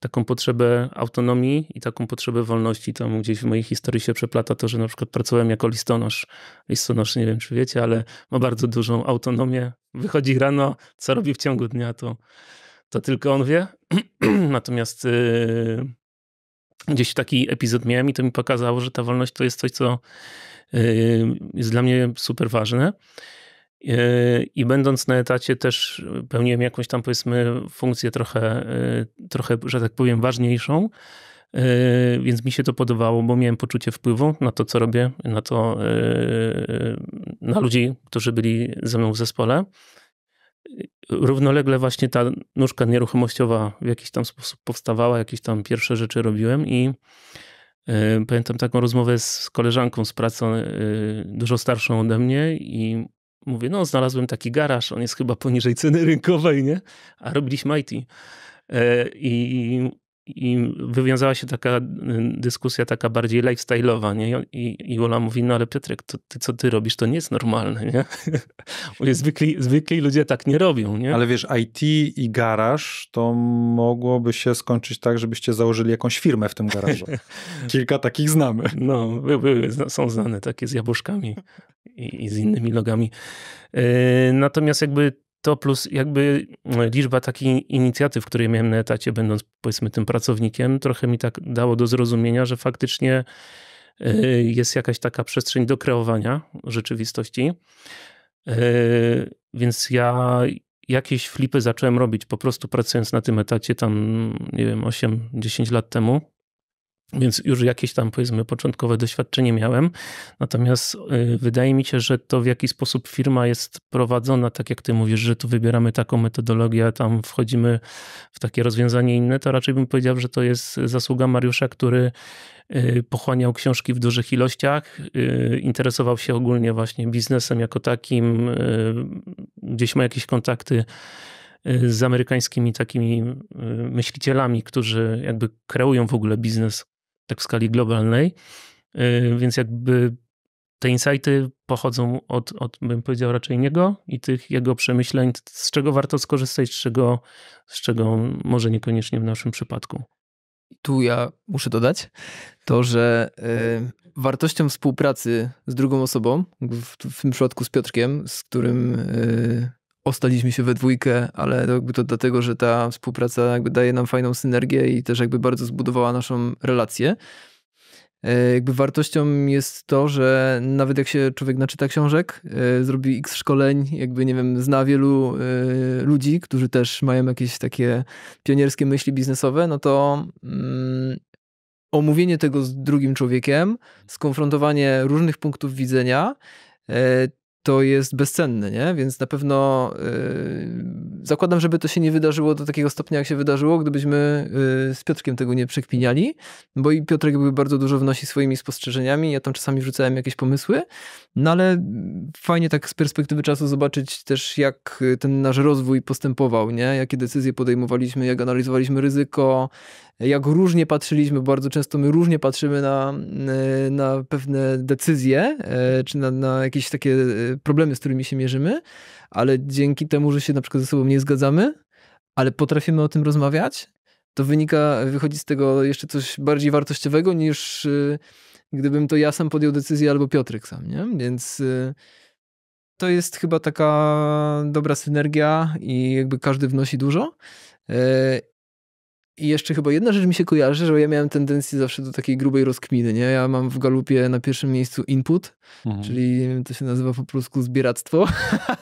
taką potrzebę autonomii i taką potrzebę wolności. Tam gdzieś w mojej historii się przeplata to, że na przykład pracowałem jako listonosz. Listonosz, nie wiem czy wiecie, ale ma bardzo dużą autonomię. Wychodzi rano, co robi w ciągu dnia, to to tylko on wie. *clears throat* Natomiast yy, gdzieś taki epizod miałem i to mi pokazało, że ta wolność to jest coś, co yy, jest dla mnie super ważne. Y, I będąc na etacie też pełniłem jakąś tam powiedzmy funkcję trochę, y, trochę że tak powiem, ważniejszą. Y, więc mi się to podobało, bo miałem poczucie wpływu na to, co robię, na to, na ludzi, którzy byli ze mną w zespole równolegle właśnie ta nóżka nieruchomościowa w jakiś tam sposób powstawała, jakieś tam pierwsze rzeczy robiłem i e, pamiętam taką rozmowę z koleżanką z pracy, e, dużo starszą ode mnie i mówię, no znalazłem taki garaż, on jest chyba poniżej ceny rynkowej, nie? A robiliśmy IT. I i wywiązała się taka y, dyskusja, taka bardziej lifestyle'owa, nie? I, I Ola mówi, no ale Piotrek, to ty, co ty robisz, to nie jest normalne, nie? Mówię, *laughs* zwykli, zwykli ludzie tak nie robią, nie? Ale wiesz, IT i garaż, to mogłoby się skończyć tak, żebyście założyli jakąś firmę w tym garażu. *laughs* Kilka takich znamy. No, były, były, są znane takie z jabłuszkami i, i z innymi logami. Y, natomiast jakby to plus jakby e, liczba takich inicjatyw, które miałem na etacie, będąc powiedzmy tym pracownikiem, trochę mi tak dało do zrozumienia, że faktycznie e, jest jakaś taka przestrzeń do kreowania rzeczywistości. E, więc ja jakieś flipy zacząłem robić po prostu pracując na tym etacie tam, nie wiem, 8-10 lat temu. Więc już jakieś tam, powiedzmy, początkowe doświadczenie miałem. Natomiast y, wydaje mi się, że to w jaki sposób firma jest prowadzona, tak jak ty mówisz, że tu wybieramy taką metodologię, tam wchodzimy w takie rozwiązanie inne, to raczej bym powiedział, że to jest zasługa Mariusza, który y, pochłaniał książki w dużych ilościach, y, interesował się ogólnie właśnie biznesem jako takim, gdzieś ma jakieś kontakty z amerykańskimi takimi myślicielami, którzy jakby kreują w ogóle biznes tak w skali globalnej, y, więc jakby te insighty pochodzą od, od, bym powiedział, raczej niego i tych jego przemyśleń, z czego warto skorzystać, z czego, z czego może niekoniecznie w naszym przypadku. Tu ja muszę dodać to, że y, wartością współpracy z drugą osobą, w, w, tym przypadku z Piotrkiem, z którym y, ostaliśmy się we dwójkę, ale to jakby to dlatego, że ta współpraca jakby daje nam fajną synergię i też jakby bardzo zbudowała naszą relację. E, jakby wartością jest to, że nawet jak się człowiek naczyta książek, e, zrobi x szkoleń, jakby nie wiem, zna wielu e, ludzi, którzy też mają jakieś takie pionierskie myśli biznesowe, no to mm, omówienie tego z drugim człowiekiem, skonfrontowanie różnych punktów widzenia to jest bezcenne, nie? Więc na pewno yy, zakładam, żeby to się nie wydarzyło do takiego stopnia, jak się wydarzyło, gdybyśmy yy, z Piotrkiem tego nie przekpiniali, bo i Piotrek jakby bardzo dużo wnosi swoimi spostrzeżeniami, ja tam czasami wrzucałem jakieś pomysły, no ale fajnie tak z perspektywy czasu zobaczyć też, jak ten nasz rozwój postępował, nie? Jakie decyzje podejmowaliśmy, jak analizowaliśmy ryzyko, jak różnie patrzyliśmy, bardzo często my różnie patrzymy na, e, na pewne decyzje, e, czy na, na jakieś takie e, problemy, z którymi się mierzymy, ale dzięki temu, że się na przykład ze sobą nie zgadzamy, ale potrafimy o tym rozmawiać, to wynika, wychodzi z tego jeszcze coś bardziej wartościowego niż gdybym to ja sam podjął decyzję albo Piotrek sam, nie? Więc to jest chyba taka dobra synergia i jakby każdy wnosi dużo. I jeszcze chyba jedna rzecz mi się kojarzy, że ja miałem tendencję zawsze do takiej grubej rozkminy, nie? Ja mam w Galupie na pierwszym miejscu input, mhm. czyli nie wiem, to się nazywa po polsku zbieractwo.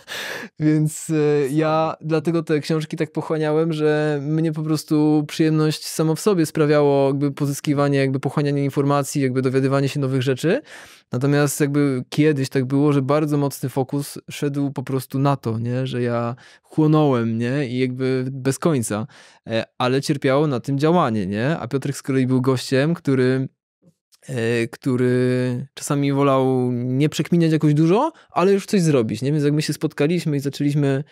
*laughs* Więc e, ja dlatego te książki tak pochłaniałem, że mnie po prostu przyjemność samo w sobie sprawiało jakby pozyskiwanie, jakby pochłanianie informacji, jakby dowiadywanie się nowych rzeczy. Natomiast jakby kiedyś tak było, że bardzo mocny fokus szedł po prostu na to, nie? że ja chłonąłem nie? i jakby bez końca, e, ale cierpiało na tym działanie. Nie? A Piotrek z kolei był gościem, który e, który czasami wolał nie przekminiać jakoś dużo, ale już coś zrobić, nie? Więc jak my się spotkaliśmy i zaczęliśmy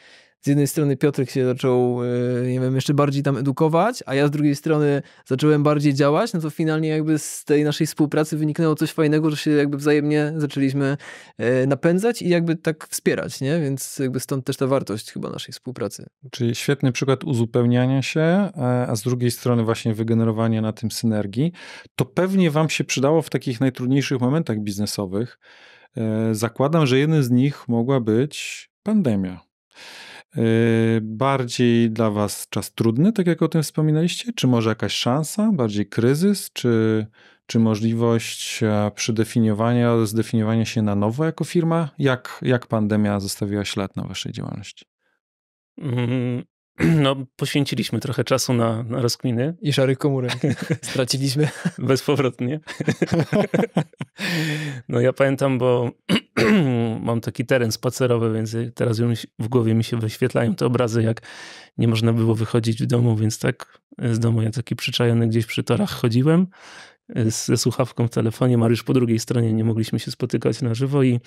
z jednej strony Piotrek się zaczął, e, nie wiem, jeszcze bardziej tam edukować, a ja z drugiej strony zacząłem bardziej działać, no to finalnie jakby z tej naszej współpracy wyniknęło coś fajnego, że się jakby wzajemnie zaczęliśmy e, napędzać i jakby tak wspierać, nie? Więc jakby stąd też ta wartość chyba naszej współpracy. Czyli świetny przykład uzupełniania się, e, a z drugiej strony właśnie wygenerowania na tym synergii. To pewnie wam się przydało w takich najtrudniejszych momentach biznesowych. Zakładam, że jeden z nich mogła być pandemia. Y, bardziej dla Was czas trudny, tak jak o tym wspominaliście? Czy może jakaś szansa, bardziej kryzys, czy, czy możliwość e, przydefiniowania, zdefiniowania się na nowo jako firma? Jak, jak pandemia zostawiła ślad na Waszej działalności? Mm, *clears throat* no, poświęciliśmy trochę czasu na, na rozkminy. I szarych komórek *laughs* straciliśmy. Bezpowrotnie. *laughs* no ja pamiętam, bo *clears throat* mam taki teren spacerowy, więc teraz już w głowie mi się wyświetlają te obrazy, jak nie można było wychodzić w domu, więc tak z domu ja taki przyczajony gdzieś przy torach chodziłem e, ze słuchawką w telefonie. Mariusz po drugiej stronie nie mogliśmy się spotykać na żywo i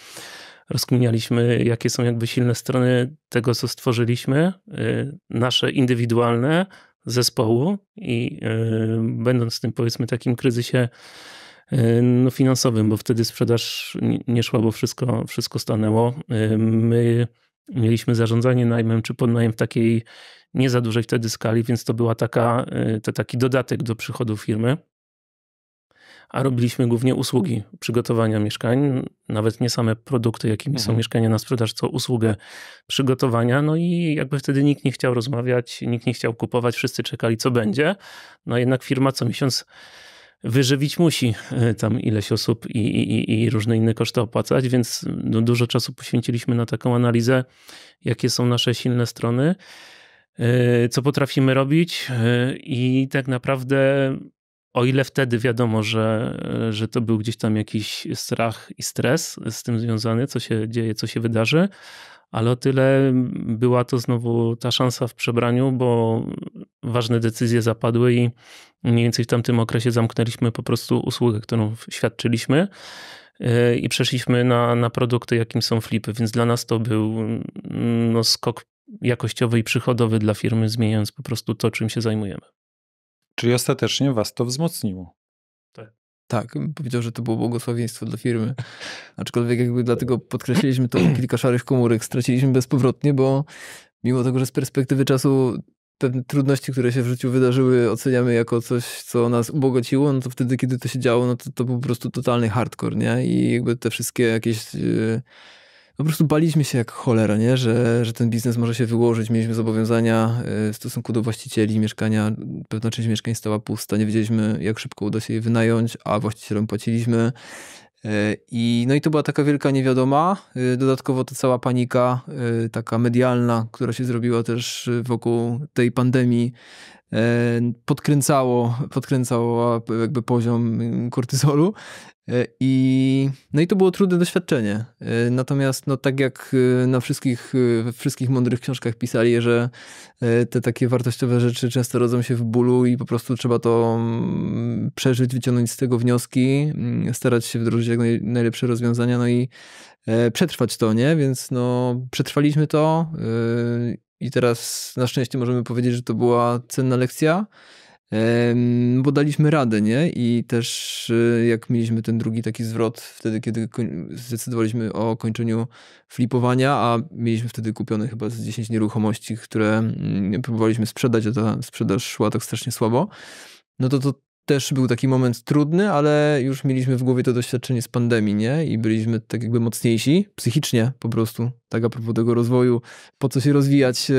rozkminialiśmy, jakie są jakby silne strony tego, co stworzyliśmy, y, nasze indywidualne, zespołu i y, będąc w tym powiedzmy takim kryzysie y, no, finansowym, bo wtedy sprzedaż nie szła, bo wszystko, wszystko stanęło. My mieliśmy zarządzanie najmem czy podnajem w takiej nie za dużej wtedy skali, więc to była taka, to taki dodatek do przychodów firmy a robiliśmy głównie usługi przygotowania mieszkań, nawet nie same produkty, jakimi mhm. są mieszkania na sprzedaż, co usługę przygotowania. No i jakby wtedy nikt nie chciał rozmawiać, nikt nie chciał kupować, wszyscy czekali, co będzie. No jednak firma co miesiąc wyżywić musi e, tam ileś osób i, i, i różne inne koszty opłacać, więc no dużo czasu poświęciliśmy na taką analizę, jakie są nasze silne strony, e, co potrafimy robić e, i tak naprawdę o ile wtedy wiadomo, że, że to był gdzieś tam jakiś strach i stres z tym związany, co się dzieje, co się wydarzy, ale o tyle była to znowu ta szansa w przebraniu, bo ważne decyzje zapadły i mniej więcej w tamtym okresie zamknęliśmy po prostu usługę, którą świadczyliśmy yy, i przeszliśmy na, na produkty, jakim są flipy, więc dla nas to był no, skok jakościowy i przychodowy dla firmy, zmieniając po prostu to, czym się zajmujemy. Czyli ostatecznie was to wzmocniło. Tak. tak powiedział, że to było błogosławieństwo dla firmy. *laughs* Aczkolwiek jakby dlatego podkreśliliśmy to *clears throat* kilka szarych komórek, straciliśmy bezpowrotnie, bo mimo tego, że z perspektywy czasu pewne trudności, które się w życiu wydarzyły, oceniamy jako coś, co nas ubogaciło, no to wtedy, kiedy to się działo, no to, to był po prostu totalny hardcore, nie? I jakby te wszystkie jakieś... Yy, po prostu baliśmy się jak cholera, nie? Że, że ten biznes może się wyłożyć. Mieliśmy zobowiązania y, w stosunku do właścicieli mieszkania. Pewna część mieszkań stała pusta. Nie wiedzieliśmy, jak szybko uda się je wynająć, a właścicielom płaciliśmy. Y, I, no i to była taka wielka niewiadoma. Y, dodatkowo ta cała panika, taka medialna, która się zrobiła też wokół tej pandemii, E, podkręcało, podkręcało jakby poziom kortyzolu e, i no i to było trudne doświadczenie. E, natomiast no tak jak na wszystkich, we wszystkich mądrych książkach pisali, że te takie wartościowe rzeczy często rodzą się w bólu i po prostu trzeba to mm, przeżyć, wyciągnąć z tego wnioski, mm, starać się wdrożyć jak najlepsze rozwiązania, no i przetrwać to, nie? Więc no przetrwaliśmy to i teraz na szczęście możemy powiedzieć, że to była cenna lekcja, bo daliśmy radę, nie? I też y, jak mieliśmy ten drugi taki zwrot, wtedy kiedy zdecydowaliśmy o kończeniu flipowania, a mieliśmy wtedy kupione chyba z 10 nieruchomości, które mm, próbowaliśmy sprzedać, a ta sprzedaż szła tak strasznie słabo, no to to też był taki moment trudny, ale już mieliśmy w głowie to doświadczenie z pandemii, nie? I byliśmy tak jakby mocniejsi psychicznie po prostu, tak a propos tego rozwoju, po co się rozwijać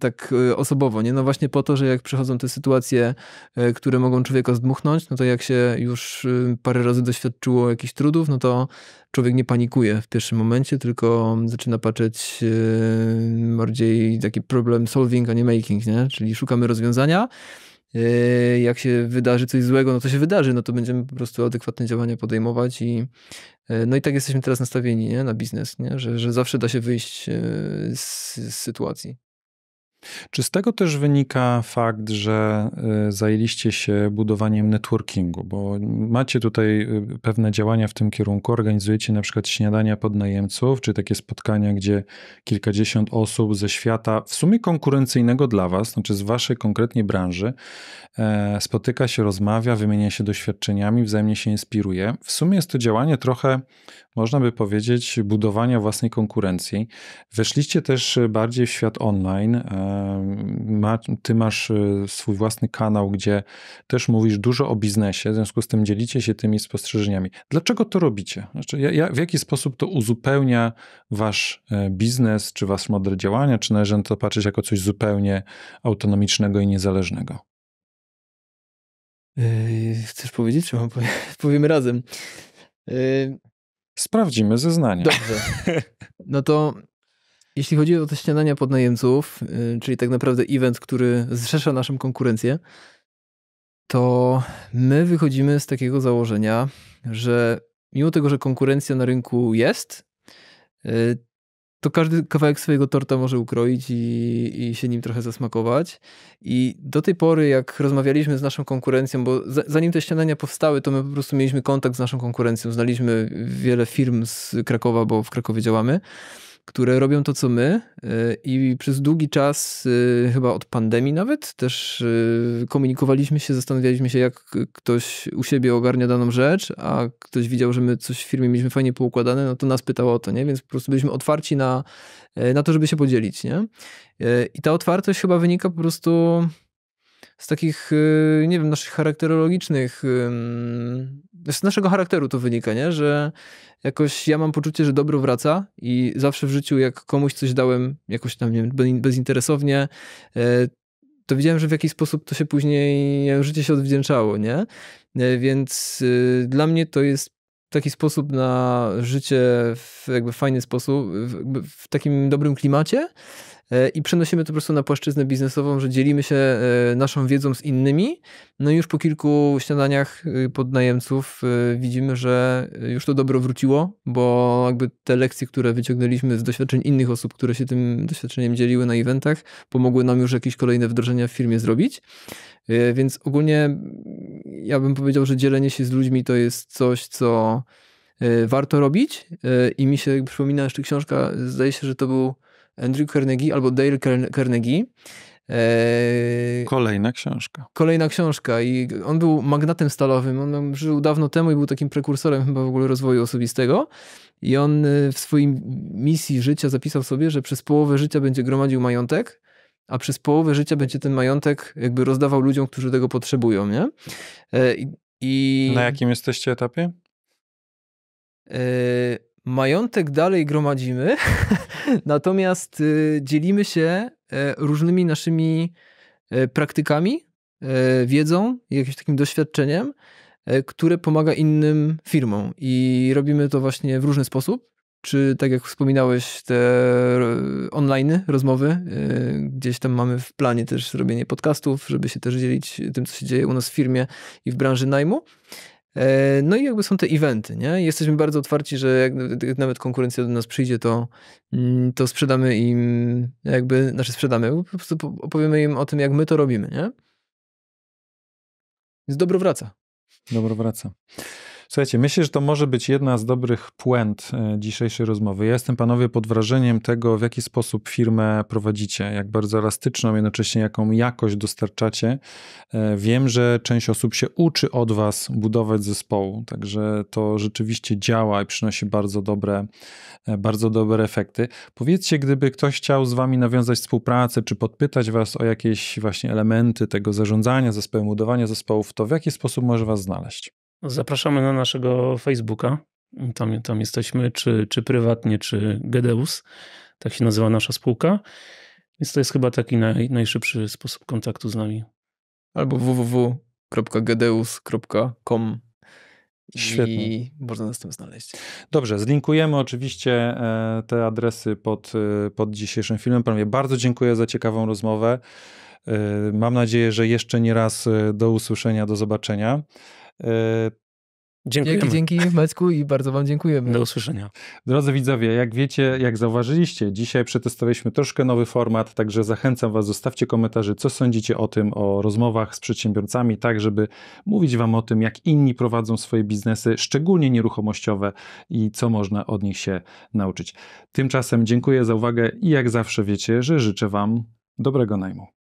tak e, osobowo, nie? No właśnie po to, że jak przychodzą te sytuacje, e, które mogą człowieka zdmuchnąć, no to jak się już y, parę razy doświadczyło jakichś trudów, no to człowiek nie panikuje w pierwszym momencie, tylko zaczyna patrzeć y, bardziej taki problem solving, a nie making, nie? Czyli szukamy rozwiązania, E, jak się wydarzy coś złego, no to się wydarzy, no to będziemy po prostu adekwatne działania podejmować i e, no i tak jesteśmy teraz nastawieni nie? na biznes, nie? Że, że zawsze da się wyjść e, z, z sytuacji. Czy z tego też wynika fakt, że y, zajęliście się budowaniem networkingu? Bo macie tutaj y, pewne działania w tym kierunku, organizujecie na przykład śniadania podnajemców, czy takie spotkania, gdzie kilkadziesiąt osób ze świata, w sumie konkurencyjnego dla Was, znaczy z Waszej konkretnie branży, e, spotyka się, rozmawia, wymienia się doświadczeniami, wzajemnie się inspiruje. W sumie jest to działanie trochę, można by powiedzieć, budowania własnej konkurencji. Weszliście też bardziej w świat online e, ma, ty masz y, swój własny kanał, gdzie też mówisz dużo o biznesie, w związku z tym dzielicie się tymi spostrzeżeniami. Dlaczego to robicie? Znaczy, ja, ja, w jaki sposób to uzupełnia wasz e, biznes, czy wasz model działania, czy należy na to patrzeć jako coś zupełnie autonomicznego i niezależnego? Yy, chcesz powiedzieć, czy mam *laughs* powiemy razem? Yy... Sprawdzimy zeznanie. Dobrze. *laughs* No to jeśli chodzi o te śniadania podnajemców, y, czyli tak naprawdę event, który zrzesza naszą konkurencję, to my wychodzimy z takiego założenia, że mimo tego, że konkurencja na rynku jest, y, to każdy kawałek swojego torta może ukroić i, i się nim trochę zasmakować. I do tej pory, jak rozmawialiśmy z naszą konkurencją, bo zanim te śniadania powstały, to my po prostu mieliśmy kontakt z naszą konkurencją. Znaliśmy wiele firm z Krakowa, bo w Krakowie działamy które robią to, co my y, i przez długi czas, y, chyba od pandemii nawet, też y, komunikowaliśmy się, zastanawialiśmy się, jak ktoś u siebie ogarnia daną rzecz, a ktoś widział, że my coś w firmie mieliśmy fajnie poukładane, no to nas pytało o to, nie? Więc po prostu byliśmy otwarci na, na to, żeby się podzielić, nie? I ta otwartość chyba wynika po prostu z takich, y, nie wiem, naszych charakterologicznych, z naszego charakteru to wynika, nie? Że jakoś ja mam poczucie, że dobro wraca i zawsze w życiu, jak komuś coś dałem jakoś tam, nie wiem, bezinteresownie, e, to widziałem, że w jakiś sposób to się później, życie się odwdzięczało, nie? E, więc y, dla mnie to jest taki sposób na życie w jakby fajny sposób, w, w takim dobrym klimacie, E, i przenosimy to po prostu na płaszczyznę biznesową, że dzielimy się e, naszą wiedzą z innymi. No i już po kilku śniadaniach e, podnajemców widzimy, że już to dobro wróciło, bo jakby te lekcje, które wyciągnęliśmy z doświadczeń innych osób, które się tym doświadczeniem dzieliły na eventach, pomogły nam już jakieś kolejne wdrożenia w firmie zrobić. Więc ogólnie ja bym powiedział, że dzielenie się z ludźmi to jest coś, co warto robić i mi się przypomina jeszcze książka, zdaje się, że to był Andrew Carnegie albo Dale Carnegie. Eee, kolejna książka. Kolejna książka. I on był magnatem stalowym. On żył dawno temu i był takim prekursorem chyba w ogóle rozwoju osobistego. I on y, w swojej misji życia zapisał sobie, że przez połowę życia będzie gromadził majątek, a przez połowę życia będzie ten majątek jakby rozdawał ludziom, którzy tego potrzebują, nie? E, i... Na jakim jesteście etapie? E, majątek dalej gromadzimy, *laughs* natomiast y, dzielimy się e, różnymi naszymi e, praktykami, e, wiedzą, jakimś takim doświadczeniem, które pomaga innym firmom. I robimy to właśnie w różny sposób. Czy tak jak wspominałeś, te online rozmowy, gdzieś tam mamy w planie też robienie podcastów, żeby się też dzielić tym, co się dzieje u nas w firmie i w branży najmu. E, no i jakby są te eventy, nie? Jesteśmy bardzo otwarci, że jak nawet konkurencja do nas przyjdzie, to, mm, to sprzedamy im, jakby, znaczy sprzedamy, po prostu opowiemy im o tym, jak my to robimy, nie? Więc dobro wraca. Dobro wraca. Słuchajcie, myślę, że to może być jedna z dobrych puent e, dzisiejszej rozmowy. Ja jestem, panowie, pod wrażeniem tego, w jaki sposób firmę prowadzicie, jak bardzo elastyczną, jednocześnie jaką jakość dostarczacie. E, wiem, że część osób się uczy od was budować zespołu, także to rzeczywiście działa i przynosi bardzo dobre, e, bardzo dobre efekty. Powiedzcie, gdyby ktoś chciał z wami nawiązać współpracę, czy podpytać was o jakieś właśnie elementy tego zarządzania zespołem, budowania zespołów, to w jaki sposób może was znaleźć? Zapraszamy na naszego Facebooka. Tam, tam jesteśmy, czy, czy prywatnie, czy Gedeus. Tak się nazywa nasza spółka. Więc to jest chyba taki naj, najszybszy sposób kontaktu z nami. Albo www.gedeus.com Świetnie. I można nas tam znaleźć. Dobrze, zlinkujemy oczywiście e, te adresy pod, e, pod dzisiejszym filmem. Panowie, bardzo dziękuję za ciekawą rozmowę. E, mam nadzieję, że jeszcze nie raz do usłyszenia, do zobaczenia. Yy, dziękujemy. Dzięki, dzięki Macku i bardzo wam dziękujemy. Do usłyszenia. Drodzy widzowie, jak wiecie, jak zauważyliście, dzisiaj przetestowaliśmy troszkę nowy format, także zachęcam was, zostawcie komentarze, co sądzicie o tym, o rozmowach z przedsiębiorcami, tak żeby mówić wam o tym, jak inni prowadzą swoje biznesy, szczególnie nieruchomościowe i co można od nich się nauczyć. Tymczasem dziękuję za uwagę i jak zawsze wiecie, że życzę wam dobrego najmu.